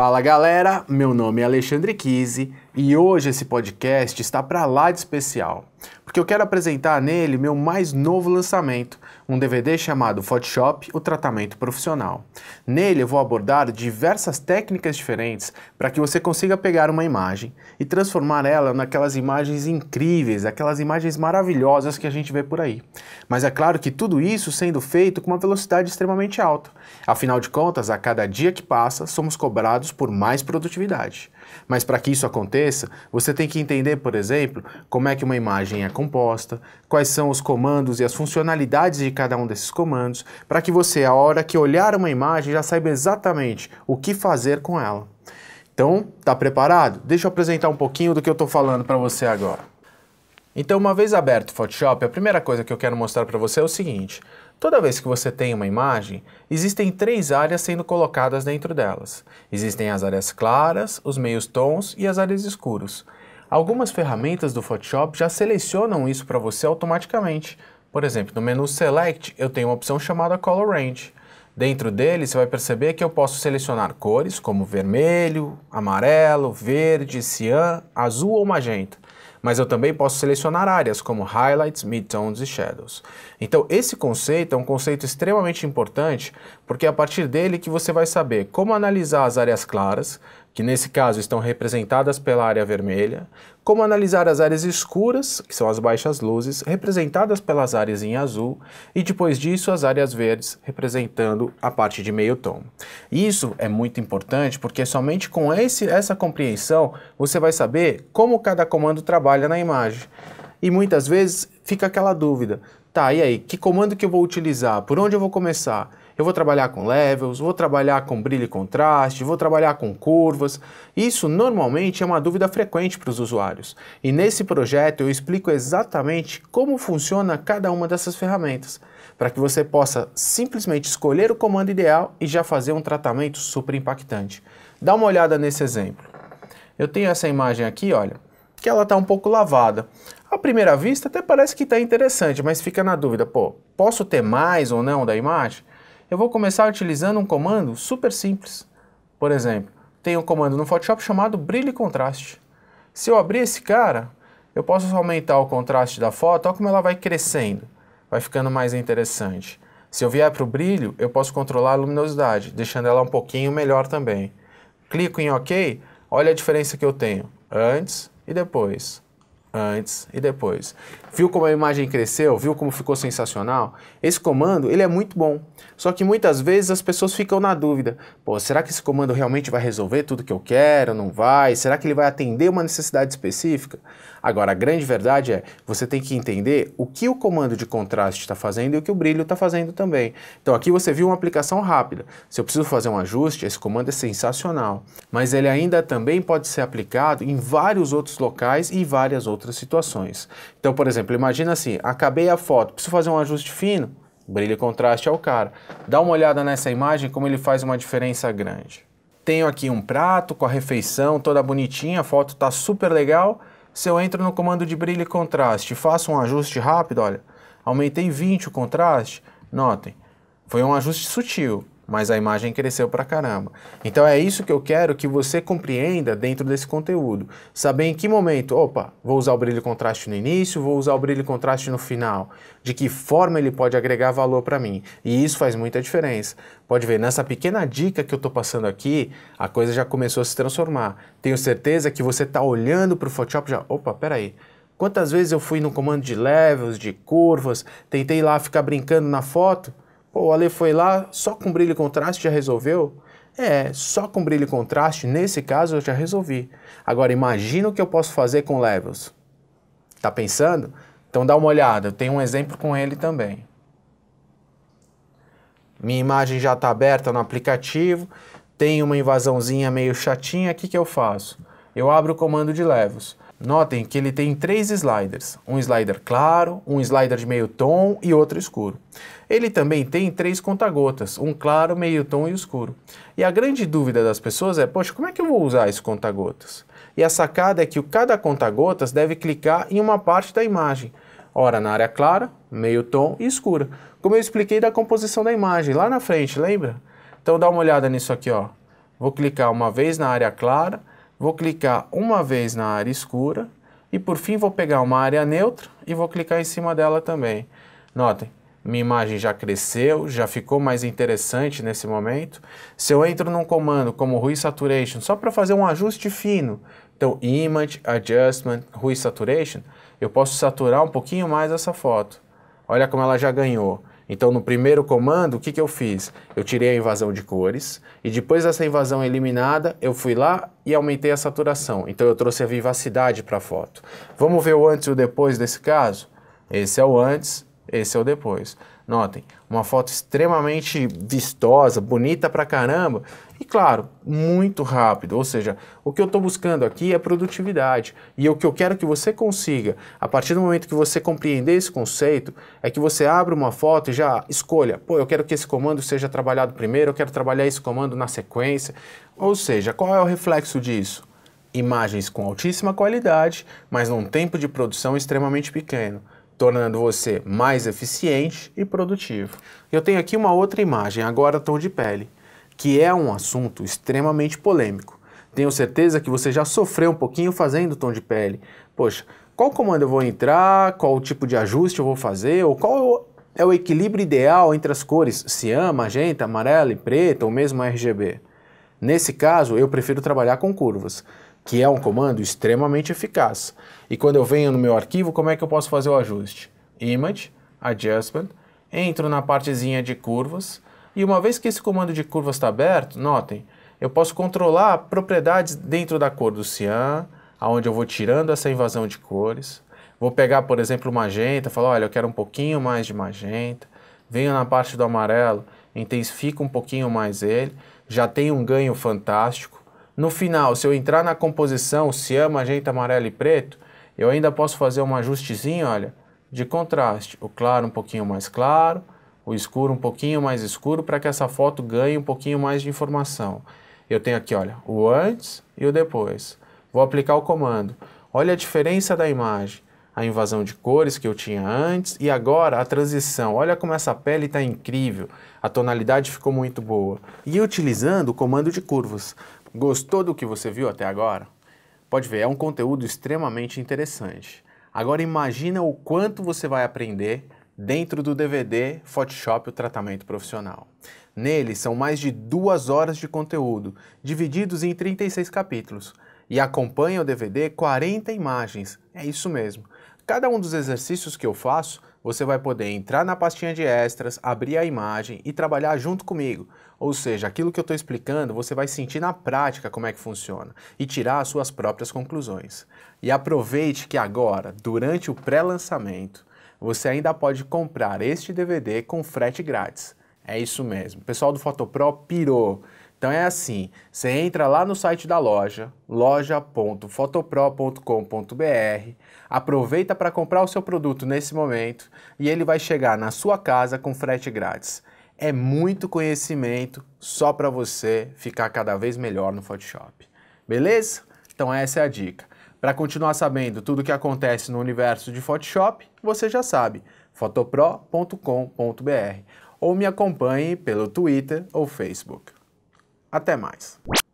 Fala galera, meu nome é Alexandre Kise e hoje esse podcast está para lá de especial, porque eu quero apresentar nele meu mais novo lançamento, um DVD chamado Photoshop O Tratamento Profissional. Nele eu vou abordar diversas técnicas diferentes para que você consiga pegar uma imagem e transformar ela naquelas imagens incríveis, aquelas imagens maravilhosas que a gente vê por aí. Mas é claro que tudo isso sendo feito com uma velocidade extremamente alta. Afinal de contas, a cada dia que passa, somos cobrados resultados por mais produtividade. Mas para que isso aconteça, você tem que entender, por exemplo, como é que uma imagem é composta, quais são os comandos e as funcionalidades de cada um desses comandos, para que você, a hora que olhar uma imagem, já saiba exatamente o que fazer com ela. Então, está preparado? Deixa eu apresentar um pouquinho do que eu estou falando para você agora. Então, uma vez aberto o Photoshop, a primeira coisa que eu quero mostrar para você é o seguinte. Toda vez que você tem uma imagem, existem três áreas sendo colocadas dentro delas. Existem as áreas claras, os meios tons e as áreas escuros. Algumas ferramentas do Photoshop já selecionam isso para você automaticamente. Por exemplo, no menu Select, eu tenho uma opção chamada Color Range. Dentro dele, você vai perceber que eu posso selecionar cores como vermelho, amarelo, verde, cian, azul ou magenta mas eu também posso selecionar áreas como highlights, midtones e shadows. Então esse conceito é um conceito extremamente importante, porque é a partir dele que você vai saber como analisar as áreas claras, que nesse caso estão representadas pela área vermelha, como analisar as áreas escuras, que são as baixas luzes, representadas pelas áreas em azul, e depois disso as áreas verdes, representando a parte de meio tom. Isso é muito importante porque somente com esse, essa compreensão você vai saber como cada comando trabalha na imagem. E muitas vezes fica aquela dúvida, tá, e aí, que comando que eu vou utilizar? Por onde eu vou começar? Eu vou trabalhar com levels, vou trabalhar com brilho e contraste, vou trabalhar com curvas. Isso normalmente é uma dúvida frequente para os usuários. E nesse projeto eu explico exatamente como funciona cada uma dessas ferramentas, para que você possa simplesmente escolher o comando ideal e já fazer um tratamento super impactante. Dá uma olhada nesse exemplo. Eu tenho essa imagem aqui, olha, que ela está um pouco lavada. À primeira vista até parece que está interessante, mas fica na dúvida, pô, posso ter mais ou não da imagem? eu vou começar utilizando um comando super simples. Por exemplo, tem um comando no Photoshop chamado brilho e contraste. Se eu abrir esse cara, eu posso aumentar o contraste da foto, olha como ela vai crescendo, vai ficando mais interessante. Se eu vier para o brilho, eu posso controlar a luminosidade, deixando ela um pouquinho melhor também. Clico em OK, olha a diferença que eu tenho antes e depois antes e depois. Viu como a imagem cresceu? Viu como ficou sensacional? Esse comando, ele é muito bom. Só que muitas vezes as pessoas ficam na dúvida. Pô, será que esse comando realmente vai resolver tudo que eu quero? Não vai? Será que ele vai atender uma necessidade específica? Agora, a grande verdade é, você tem que entender o que o comando de contraste está fazendo e o que o brilho está fazendo também. Então aqui você viu uma aplicação rápida. Se eu preciso fazer um ajuste, esse comando é sensacional. Mas ele ainda também pode ser aplicado em vários outros locais e várias outras situações. Então, por exemplo, imagina assim, acabei a foto, preciso fazer um ajuste fino, brilho e contraste é o cara. Dá uma olhada nessa imagem como ele faz uma diferença grande. Tenho aqui um prato com a refeição toda bonitinha, a foto está super legal, se eu entro no comando de brilho e contraste faço um ajuste rápido, olha, aumentei 20 o contraste, notem, foi um ajuste sutil, mas a imagem cresceu pra caramba. Então é isso que eu quero que você compreenda dentro desse conteúdo. Saber em que momento, opa, vou usar o brilho e contraste no início, vou usar o brilho e contraste no final. De que forma ele pode agregar valor para mim. E isso faz muita diferença. Pode ver, nessa pequena dica que eu tô passando aqui, a coisa já começou a se transformar. Tenho certeza que você tá olhando pro Photoshop já, opa, peraí. Quantas vezes eu fui no comando de levels, de curvas, tentei lá ficar brincando na foto, o Ale foi lá, só com brilho e contraste já resolveu? É, só com brilho e contraste, nesse caso eu já resolvi. Agora imagina o que eu posso fazer com levels. Tá pensando? Então dá uma olhada, eu tenho um exemplo com ele também. Minha imagem já está aberta no aplicativo, tem uma invasãozinha meio chatinha, o que, que eu faço? Eu abro o comando de levels. Notem que ele tem três sliders: um slider claro, um slider de meio tom e outro escuro. Ele também tem três contagotas, um claro, meio tom e escuro. E a grande dúvida das pessoas é: poxa, como é que eu vou usar esse contagotas? E a sacada é que cada contagotas deve clicar em uma parte da imagem. Ora, na área clara, meio tom e escura. Como eu expliquei da composição da imagem lá na frente, lembra? Então dá uma olhada nisso aqui, ó. Vou clicar uma vez na área clara, Vou clicar uma vez na área escura e por fim vou pegar uma área neutra e vou clicar em cima dela também. Notem, minha imagem já cresceu, já ficou mais interessante nesse momento. Se eu entro num comando como Rui Saturation, só para fazer um ajuste fino, então Image, Adjustment, Rui Saturation, eu posso saturar um pouquinho mais essa foto. Olha como ela já ganhou. Então, no primeiro comando, o que, que eu fiz? Eu tirei a invasão de cores e depois dessa invasão eliminada, eu fui lá e aumentei a saturação. Então, eu trouxe a vivacidade para a foto. Vamos ver o antes e o depois desse caso? Esse é o antes, esse é o depois. Notem, uma foto extremamente vistosa, bonita pra caramba, e claro, muito rápido, ou seja, o que eu estou buscando aqui é produtividade. E o que eu quero que você consiga, a partir do momento que você compreender esse conceito, é que você abra uma foto e já escolha, pô, eu quero que esse comando seja trabalhado primeiro, eu quero trabalhar esse comando na sequência. Ou seja, qual é o reflexo disso? Imagens com altíssima qualidade, mas num tempo de produção extremamente pequeno tornando você mais eficiente e produtivo. Eu tenho aqui uma outra imagem, agora estou de pele que é um assunto extremamente polêmico. Tenho certeza que você já sofreu um pouquinho fazendo tom de pele. Poxa, qual comando eu vou entrar, qual tipo de ajuste eu vou fazer, ou qual é o equilíbrio ideal entre as cores cian, magenta, amarela e preta, ou mesmo RGB. Nesse caso, eu prefiro trabalhar com curvas, que é um comando extremamente eficaz. E quando eu venho no meu arquivo, como é que eu posso fazer o ajuste? Image, Adjustment, entro na partezinha de curvas, e uma vez que esse comando de curvas está aberto, notem, eu posso controlar propriedades dentro da cor do cian, aonde eu vou tirando essa invasão de cores. Vou pegar, por exemplo, magenta, falar, olha, eu quero um pouquinho mais de magenta. Venho na parte do amarelo, intensifico um pouquinho mais ele. Já tem um ganho fantástico. No final, se eu entrar na composição cian, magenta, amarelo e preto, eu ainda posso fazer um ajustezinho, olha, de contraste. O claro um pouquinho mais claro, o escuro um pouquinho mais escuro para que essa foto ganhe um pouquinho mais de informação. Eu tenho aqui, olha, o antes e o depois. Vou aplicar o comando. Olha a diferença da imagem. A invasão de cores que eu tinha antes e agora a transição. Olha como essa pele está incrível. A tonalidade ficou muito boa. E utilizando o comando de curvas. Gostou do que você viu até agora? Pode ver, é um conteúdo extremamente interessante. Agora imagina o quanto você vai aprender Dentro do DVD, Photoshop o tratamento profissional. Nele são mais de duas horas de conteúdo, divididos em 36 capítulos, e acompanha o DVD 40 imagens. É isso mesmo. Cada um dos exercícios que eu faço, você vai poder entrar na pastinha de extras, abrir a imagem e trabalhar junto comigo. Ou seja, aquilo que eu estou explicando, você vai sentir na prática como é que funciona e tirar as suas próprias conclusões. E aproveite que agora, durante o pré-lançamento, você ainda pode comprar este DVD com frete grátis. É isso mesmo. O pessoal do Fotopro pirou. Então é assim, você entra lá no site da loja, loja.fotopro.com.br, aproveita para comprar o seu produto nesse momento e ele vai chegar na sua casa com frete grátis. É muito conhecimento só para você ficar cada vez melhor no Photoshop. Beleza? Então essa é a dica. Para continuar sabendo tudo o que acontece no universo de Photoshop, você já sabe, fotopro.com.br ou me acompanhe pelo Twitter ou Facebook. Até mais!